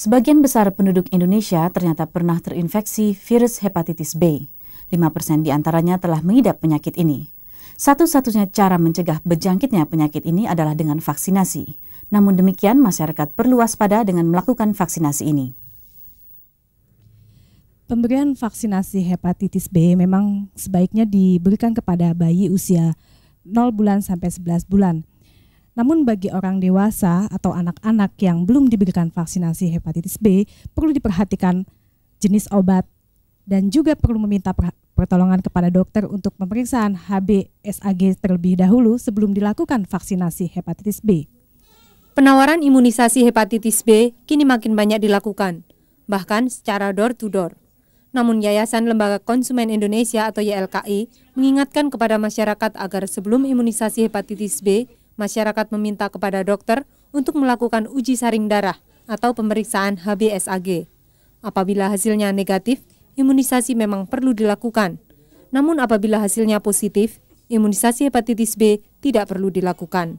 Sebagian besar penduduk Indonesia ternyata pernah terinfeksi virus hepatitis B. 5% diantaranya telah mengidap penyakit ini. Satu-satunya cara mencegah berjangkitnya penyakit ini adalah dengan vaksinasi. Namun demikian, masyarakat perlu waspada dengan melakukan vaksinasi ini. Pemberian vaksinasi hepatitis B memang sebaiknya diberikan kepada bayi usia 0 bulan sampai 11 bulan namun bagi orang dewasa atau anak-anak yang belum diberikan vaksinasi hepatitis B, perlu diperhatikan jenis obat dan juga perlu meminta pertolongan kepada dokter untuk pemeriksaan HBsAg terlebih dahulu sebelum dilakukan vaksinasi hepatitis B. Penawaran imunisasi hepatitis B kini makin banyak dilakukan, bahkan secara door-to-door. -door. Namun Yayasan Lembaga Konsumen Indonesia atau YLKI mengingatkan kepada masyarakat agar sebelum imunisasi hepatitis B masyarakat meminta kepada dokter untuk melakukan uji saring darah atau pemeriksaan HBSAG. Apabila hasilnya negatif, imunisasi memang perlu dilakukan. Namun apabila hasilnya positif, imunisasi hepatitis B tidak perlu dilakukan.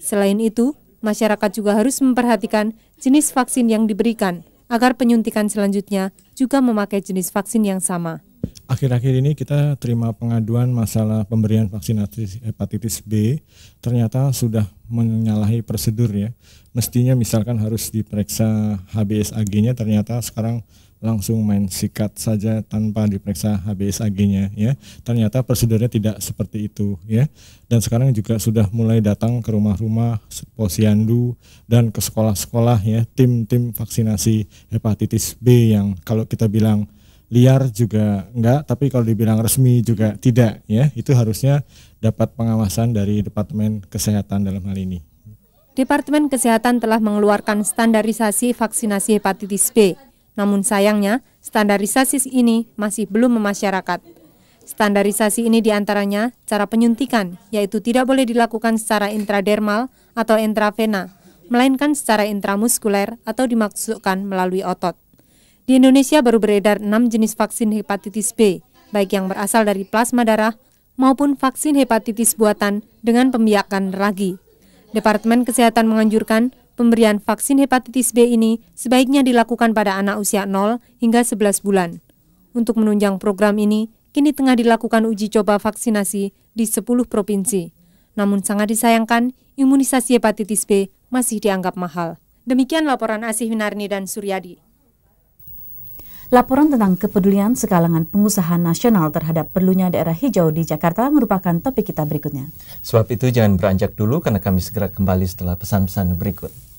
Selain itu, masyarakat juga harus memperhatikan jenis vaksin yang diberikan agar penyuntikan selanjutnya juga memakai jenis vaksin yang sama akhir-akhir ini kita terima pengaduan masalah pemberian vaksinasi hepatitis B ternyata sudah menyalahi prosedur ya. Mestinya misalkan harus diperiksa HBsAg-nya ternyata sekarang langsung main sikat saja tanpa diperiksa HBsAg-nya ya. Ternyata prosedurnya tidak seperti itu ya. Dan sekarang juga sudah mulai datang ke rumah-rumah posyandu dan ke sekolah-sekolah ya tim-tim vaksinasi hepatitis B yang kalau kita bilang liar juga enggak, tapi kalau dibilang resmi juga tidak ya. Itu harusnya dapat pengawasan dari Departemen Kesehatan dalam hal ini. Departemen Kesehatan telah mengeluarkan standarisasi vaksinasi hepatitis B. Namun sayangnya, standarisasi ini masih belum memasyarakat. Standarisasi ini diantaranya cara penyuntikan, yaitu tidak boleh dilakukan secara intradermal atau intravena, melainkan secara intramuskuler atau dimasukkan melalui otot. Di Indonesia baru beredar 6 jenis vaksin hepatitis B, baik yang berasal dari plasma darah maupun vaksin hepatitis buatan dengan pembiakan ragi. Departemen Kesehatan menganjurkan pemberian vaksin hepatitis B ini sebaiknya dilakukan pada anak usia 0 hingga 11 bulan. Untuk menunjang program ini, kini tengah dilakukan uji coba vaksinasi di 10 provinsi. Namun sangat disayangkan, imunisasi hepatitis B masih dianggap mahal. Demikian laporan Asih Winarni dan Suryadi. Laporan tentang kepedulian sekalangan pengusaha nasional terhadap perlunya daerah hijau di Jakarta merupakan topik kita berikutnya. Sebab itu jangan beranjak dulu karena kami segera kembali setelah pesan-pesan berikut.